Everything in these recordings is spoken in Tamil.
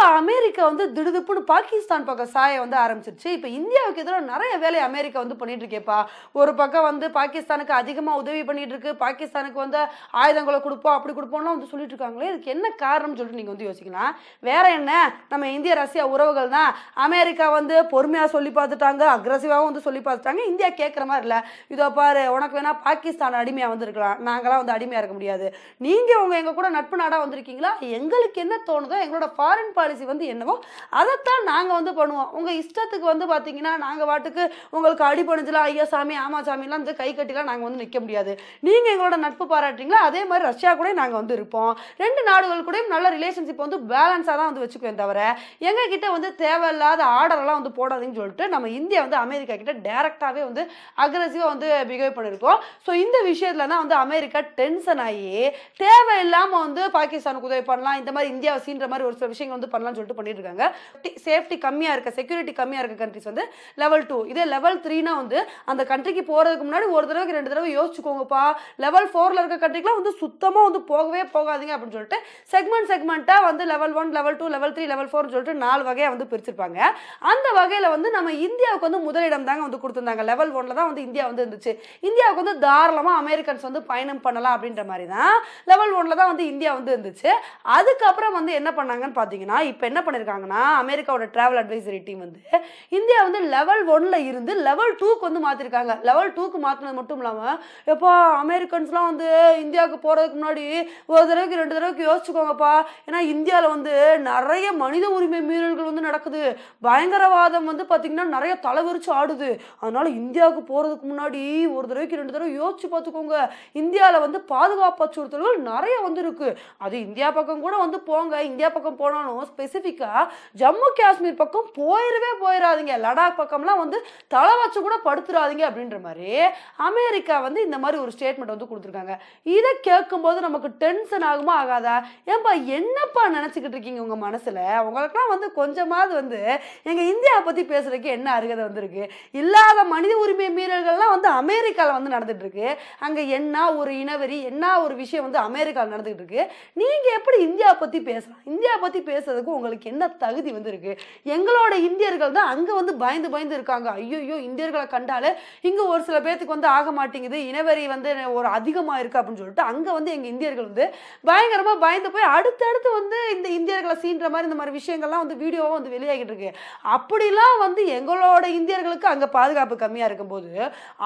இப்போ அமெரிக்கா வந்து திடுதுப்புன்னு பாகிஸ்தான் பக்கம் சாய வந்து ஆரம்பிச்சிருச்சு இப்போ இந்தியாவுக்கு எதிராக நிறைய வேலையை அமெரிக்கா வந்து பண்ணிட்டு இருக்கேப்பா ஒரு பக்கம் வந்து பாகிஸ்தானுக்கு அதிகமாக உதவி பண்ணிட்டு இருக்கு பாகிஸ்தானுக்கு வந்து ஆயுதங்களை கொடுப்போம் அப்படி கொடுப்போம்லாம் வந்து சொல்லிட்டு இருக்காங்களே இதுக்கு என்ன காரணம்னு சொல்லிட்டு நீங்கள் வந்து யோசிக்கலாம் வேற என்ன நம்ம இந்திய ரஷ்யா உறவுகள் தான் அமெரிக்கா வந்து பொறுமையாக சொல்லி பார்த்துட்டாங்க அக்ரஸிவாகவும் வந்து சொல்லி பார்த்துட்டாங்க இந்தியா கேட்குற மாதிரி இல்லை இதோ பாரு உனக்கு வேணா பாகிஸ்தான் அடிமையாக வந்து இருக்கலாம் நாங்களாம் வந்து அடிமையாக இருக்க முடியாது நீங்கள் உங்கள் எங்கள் கூட நட்பு நாடாக வந்திருக்கீங்களா எங்களுக்கு என்ன தோணுதோ எங்களோட ஃபாரின் பாலிசி அரிசி வந்து என்னவோ அதைத்தான் நாங்கள் வந்து பண்ணுவோம் உங்கள் இஷ்டத்துக்கு வந்து பார்த்தீங்கன்னா நாங்கள் பாட்டுக்கு உங்களுக்கு அடி ஐயா சாமி ஆமா சாமிலாம் வந்து கை கட்டிலாம் நாங்கள் வந்து நிற்க முடியாது நீங்கள் எங்களோட நட்பு பாராட்டுறீங்களா அதே மாதிரி ரஷ்யா கூட நாங்கள் வந்து இருப்போம் ரெண்டு நாடுகள் கூடயும் நல்ல ரிலேஷன்ஷிப் வந்து பேலன்ஸாக தான் வந்து வச்சுக்குவேன் தவிர எங்ககிட்ட வந்து தேவையில்லாத ஆர்டரெல்லாம் வந்து போடாதுன்னு சொல்லிட்டு நம்ம இந்தியா வந்து அமெரிக்கா கிட்ட டேரெக்டாகவே வந்து அக்ரஸிவாக வந்து பிஹேவ் பண்ணியிருக்கோம் ஸோ இந்த விஷயத்தில் தான் வந்து அமெரிக்கா டென்ஷன் ஆகி தேவையில்லாமல் வந்து பாகிஸ்தானுக்கு உதவி பண்ணலாம் இந்த மாதிரி இந்தியாவை சீன்ற மாதிரி ஒரு சில விஷயங்கள் வந்து பண்ணலாம்னு சொல்லிட்டு பண்ணிட்டு இருக்காங்க சேஃப்டி கம்மியாக இருக்க செக்யூரிட்டி கம்மியாக இருக்க கண்ட்ரிஸ் வந்து லெவல் டூ இதே லெவல் த்ரீனா வந்து அந்த கண்ட்ரிக்கு போகிறதுக்கு முன்னாடி ஒரு தடவைக்கு ரெண்டு தடவை யோசிச்சுக்கோங்கப்பா லெவல் ஃபோர்ல இருக்க கண்ட்ரிக்கெலாம் வந்து சுத்தமாக வந்து போகவே போகாதீங்க அப்படின்னு சொல்லிட்டு செக்மெண்ட் செக்மெண்ட்டாக வந்து level one level two level three level ஃபோர்னு சொல்லிட்டு நாலு வகையாக வந்து பிரிச்சிருப்பாங்க அந்த வகையில் வந்து நம்ம இந்தியாவுக்கு வந்து முதலிடம் தாங்க வந்து கொடுத்துருந்தாங்க லெவல் ஒன்ல தான் வந்து இந்தியா வந்து இருந்துச்சு இந்தியாவுக்கு வந்து தாராளமாக அமெரிக்கன்ஸ் வந்து பயணம் பண்ணலாம் அப்படின்ற மாதிரி தான் லெவல் ஒன்ல தான் வந்து இந்தியா வந்து இருந்துச்சு அதுக்கப்புறம் வந்து என்ன பண்ணாங்கன்னு பார்த்தீங்கன்னா இப்போ என்ன பண்ணியிருக்காங்கன்னா அமெரிக்காவோட ட்ராவல் அட்வைசரி டீம் வந்து இந்தியா வந்து லெவல் ஒன்னில் இருந்து லெவல் டூக்கு வந்து மாற்றிருக்காங்க லெவல் டூக்கு மாற்றினது மட்டும் இல்லாமல் எப்போ அமெரிக்கன்ஸ்லாம் வந்து இந்தியாவுக்கு போகிறதுக்கு முன்னாடி ஒரு தடவைக்கு ரெண்டு தடவைக்கு யோசிச்சுக்கோங்கப்பா ஏன்னா இந்தியாவில் வந்து நிறைய மனித உரிமை மீறல்கள் வந்து நடக்குது பயங்கரவாதம் வந்து பார்த்திங்கன்னா நிறைய தலைவரிச்சு ஆடுது அதனால் இந்தியாவுக்கு போகிறதுக்கு முன்னாடி ஒரு தடவைக்கு ரெண்டு தடவை யோசிச்சு பார்த்துக்கோங்க இந்தியாவில் வந்து பாதுகாப்பு அச்சுறுத்தல்கள் நிறைய வந்து இருக்குது அது இந்தியா பக்கம் கூட வந்து போங்க இந்தியா பக்கம் போனாலும் ஸ்பெசிஃபிக்காக ஜம்மு காஷ்மீர் பக்கம் போயிடவே போயிடாதீங்க லடாக் பக்கம்லாம் வந்து தலை வச்சு கூட படுத்துடாதீங்க அப்படின்ற மாதிரி அமெரிக்கா வந்து இந்த மாதிரி ஒரு ஸ்டேட்மெண்ட் வந்து கொடுத்துருக்காங்க இதை கேட்கும்போது நமக்கு டென்ஷன் ஆகுமா ஆகாதா ஏன்பா என்னப்பா நினச்சிக்கிட்டு இருக்கீங்க உங்கள் மனசில் உங்களுக்குலாம் வந்து கொஞ்சமாவது வந்து எங்கள் இந்தியாவை பற்றி பேசுகிறதுக்கு என்ன அருகதை வந்திருக்கு இல்லாத மனித உரிமை மீறல்கள்லாம் வந்து அமெரிக்காவில் வந்து நடந்துகிட்ருக்கு அங்கே என்ன ஒரு இனவெறி என்ன ஒரு விஷயம் வந்து அமெரிக்காவில் நடந்துகிட்டு இருக்கு நீங்கள் எப்படி இந்தியாவை பற்றி பேசலாம் இந்தியாவை பற்றி பேசுறது பண்ணுறதுக்கு உங்களுக்கு என்ன தகுதி வந்து இருக்கு எங்களோட இந்தியர்கள் தான் அங்கே வந்து பயந்து பயந்து இருக்காங்க ஐயோ இந்தியர்களை கண்டாலே இங்கே ஒரு சில பேர்த்துக்கு வந்து ஆக மாட்டேங்குது இனவெறி வந்து ஒரு அதிகமாக இருக்குது அப்படின்னு சொல்லிட்டு அங்கே வந்து எங்கள் இந்தியர்கள் வந்து பயங்கரமாக பயந்து போய் அடுத்தடுத்து வந்து இந்த இந்தியர்களை சீன்ற மாதிரி இந்த மாதிரி விஷயங்கள்லாம் வந்து வீடியோவாக வந்து வெளியாகிட்டு இருக்கு அப்படிலாம் வந்து எங்களோட இந்தியர்களுக்கு அங்கே பாதுகாப்பு கம்மியாக இருக்கும்போது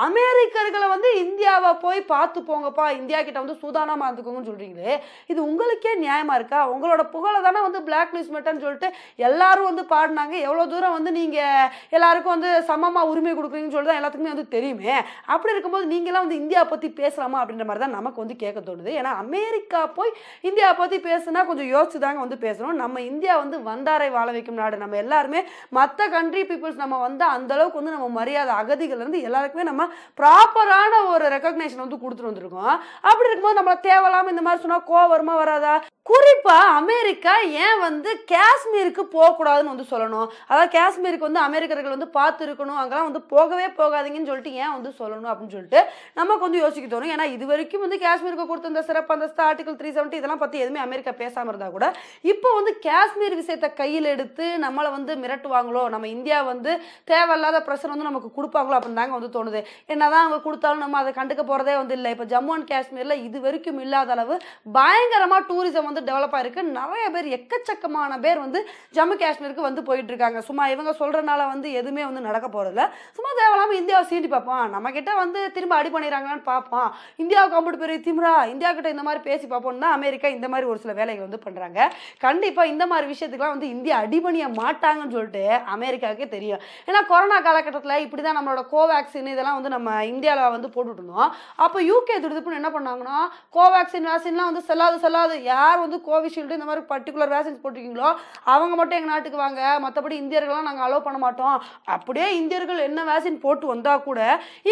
அமெரிக்கர்களை வந்து இந்தியாவை போய் பார்த்து போங்கப்பா இந்தியா கிட்ட வந்து சூதானமாக இருந்துக்கோங்கன்னு சொல்கிறீங்களே இது உங்களுக்கே நியாயமாக இருக்கா உங்களோட புகழை தானே வந்து பிளாக் அட்வர்டைஸ்மெண்ட்டுன்னு சொல்லிட்டு எல்லாரும் வந்து பாடினாங்க எவ்வளோ தூரம் வந்து நீங்கள் எல்லாருக்கும் வந்து சமமாக உரிமை கொடுக்குறீங்கன்னு சொல்லிட்டு தான் எல்லாத்துக்குமே வந்து தெரியுமே அப்படி இருக்கும்போது நீங்களாம் வந்து இந்தியா பற்றி பேசலாமா அப்படின்ற மாதிரி தான் நமக்கு வந்து கேட்க தோணுது ஏன்னா அமெரிக்கா போய் இந்தியா பற்றி பேசுனா கொஞ்சம் யோசிச்சு தாங்க வந்து பேசணும் நம்ம இந்தியா வந்து வந்தாரை வாழ வைக்கும் நாடு நம்ம எல்லாருமே மற்ற கண்ட்ரி பீப்புள்ஸ் நம்ம வந்து அந்த அளவுக்கு வந்து நம்ம மரியாதை இருந்து எல்லாருக்குமே நம்ம ப்ராப்பரான ஒரு ரெக்கக்னேஷன் வந்து கொடுத்துட்டு வந்திருக்கோம் அப்படி இருக்கும்போது நம்மளை தேவலாமல் இந்த மாதிரி சொன்னால் கோவரமாக வராதா குறிப்பாக அமெரிக்கா ஏன் வந்து காஷ்மீருக்கு போகக்கூடாதுன்னு வந்து சொல்லணும் அதாவது காஷ்மீருக்கு வந்து அமெரிக்கர்கள் வந்து பார்த்து இருக்கணும் அங்கெல்லாம் வந்து போகவே போகாதீங்கன்னு சொல்லிட்டு ஏன் வந்து சொல்லணும் அப்படின்னு சொல்லிட்டு நமக்கு வந்து யோசிக்க தோணும் ஏன்னா இது வரைக்கும் வந்து காஷ்மீருக்கு அந்த சிறப்பு அந்தஸ்து ஆர்டிகல் த்ரீ செவன்ட்டி இதெல்லாம் பற்றி எதுவுமே அமெரிக்கா பேசாமல் இருந்தால் கூட இப்போ வந்து காஷ்மீர் விஷயத்தை கையில் எடுத்து நம்மளை வந்து மிரட்டுவாங்களோ நம்ம இந்தியா வந்து தேவையில்லாத பிரஷர் வந்து நமக்கு கொடுப்பாங்களோ அப்படின்னு தாங்க வந்து தோணுது என்னதான் அவங்க கொடுத்தாலும் நம்ம அதை கண்டுக்க போகிறதே வந்து இல்லை இப்போ ஜம்மு அண்ட் காஷ்மீரில் இது வரைக்கும் இல்லாத அளவு பயங்கரமாக டூரிசம் வந்து வந்து டெவலப் ஆயிருக்கு நிறைய பேர் எக்கச்சக்கமான பேர் வந்து ஜம்மு காஷ்மீருக்கு வந்து போயிட்டுருக்காங்க சும்மா இவங்க சொல்கிறனால வந்து எதுவுமே வந்து நடக்க போகிறதில்ல சும்மா தேவையில்லாமல் இந்தியாவை சீண்டி நம்ம நம்மக்கிட்ட வந்து திரும்ப அடி பண்ணிடுறாங்களான்னு பார்ப்போம் இந்தியாவுக்கு அம்பிட்டு பெரிய திமிரா கிட்ட இந்த மாதிரி பேசி பார்ப்போம்னா அமெரிக்கா இந்த மாதிரி ஒரு சில வேலைகள் வந்து பண்ணுறாங்க கண்டிப்பாக இந்த மாதிரி விஷயத்துக்குலாம் வந்து இந்தியா அடிபணிய மாட்டாங்கன்னு சொல்லிட்டு அமெரிக்காவுக்கே தெரியும் ஏன்னா கொரோனா காலகட்டத்தில் இப்படி தான் நம்மளோட கோவேக்சின் இதெல்லாம் வந்து நம்ம இந்தியாவில் வந்து போட்டுட்டு இருந்தோம் அப்போ யூகே துடுதுப்புன்னு என்ன பண்ணாங்கன்னா கோவேக்சின் வேக்சின்லாம் வந்து செல்லாது செல்லாது யார் வந்து கோவிஷீல்டு இந்த மாதிரி பர்டிகுலர் வேக்சின்ஸ் போட்டிருக்கீங்களோ அவங்க மட்டும் எங்கள் நாட்டுக்கு வாங்க மற்றபடி இந்தியர்கள்லாம் நாங்கள் அலோவ் பண்ண மாட்டோம் அப்படியே இந்தியர்கள் என்ன வேக்சின் போட்டு வந்தால் கூட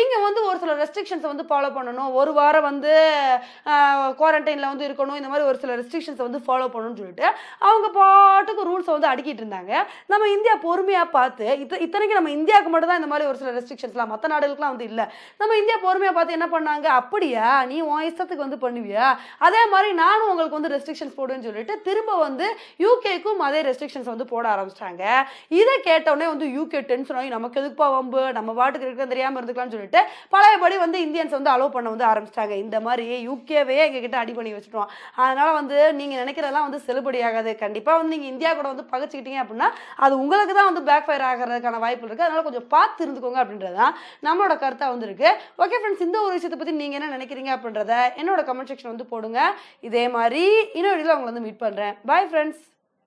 இங்கே வந்து ஒரு சில ரெஸ்ட்ரிக்ஷன்ஸை வந்து ஃபாலோ பண்ணணும் ஒரு வாரம் வந்து குவாரண்டைனில் வந்து இருக்கணும் இந்த மாதிரி ஒரு சில ரெஸ்ட்ரிக்ஷன்ஸை வந்து ஃபாலோ பண்ணணும்னு சொல்லிட்டு அவங்க பாட்டுக்கு ரூல்ஸை வந்து அடிக்கிட்டு இருந்தாங்க நம்ம இந்தியா பொறுமையாக பார்த்து இத்த இத்தனைக்கு நம்ம இந்தியாவுக்கு மட்டும் தான் இந்த மாதிரி ஒரு சில ரெஸ்ட்ரிக்ஷன்ஸ்லாம் மற்ற நாடுகளுக்குலாம் வந்து இல்லை நம்ம இந்தியா பொறுமையாக பார்த்து என்ன பண்ணாங்க அப்படியா நீ உன் இஷ்டத்துக்கு வந்து பண்ணுவியா அதே மாதிரி நானும் உங்களுக்கு வந்து ரெஸ்ட்ரிக்ஷன் ரெஸ்ட்ரிக்ஷன்ஸ் போடுன்னு சொல்லிட்டு திரும்ப வந்து யூகேக்கும் அதே ரெஸ்ட்ரிக்ஷன்ஸ் வந்து போட ஆரம்பிச்சிட்டாங்க இதை கேட்டவுடனே வந்து யூகே டென்ஷன் ஆகி நமக்கு எதுக்குப்பா வம்பு நம்ம பாட்டுக்கு இருக்க தெரியாமல் இருந்துக்கலாம்னு சொல்லிட்டு பழையபடி வந்து இந்தியன்ஸ் வந்து அலோவ் பண்ண வந்து ஆரம்பிச்சிட்டாங்க இந்த மாதிரி யூகேவே எங்ககிட்ட அடி பண்ணி வச்சுட்டோம் அதனால் வந்து நீங்கள் நினைக்கிறதெல்லாம் வந்து ஆகாது கண்டிப்பாக வந்து நீங்கள் இந்தியா கூட வந்து பகச்சிக்கிட்டீங்க அப்படின்னா அது உங்களுக்கு தான் வந்து பேக் ஃபயர் ஆகிறதுக்கான வாய்ப்பு இருக்குது அதனால் கொஞ்சம் பார்த்து இருந்துக்கோங்க அப்படின்றது தான் நம்மளோட கருத்தாக வந்துருக்கு ஓகே ஃப்ரெண்ட்ஸ் இந்த ஒரு விஷயத்தை பற்றி நீங்கள் என்ன நினைக்கிறீங்க அப்படின்றத என்னோட கமெண்ட் செக்ஷன் வந்து போடுங்க இதே மாதிரி இன்னும் இன்னொரு இதில் வந்து மீட் பண்ணுறேன் பாய் ஃப்ரெண்ட்ஸ்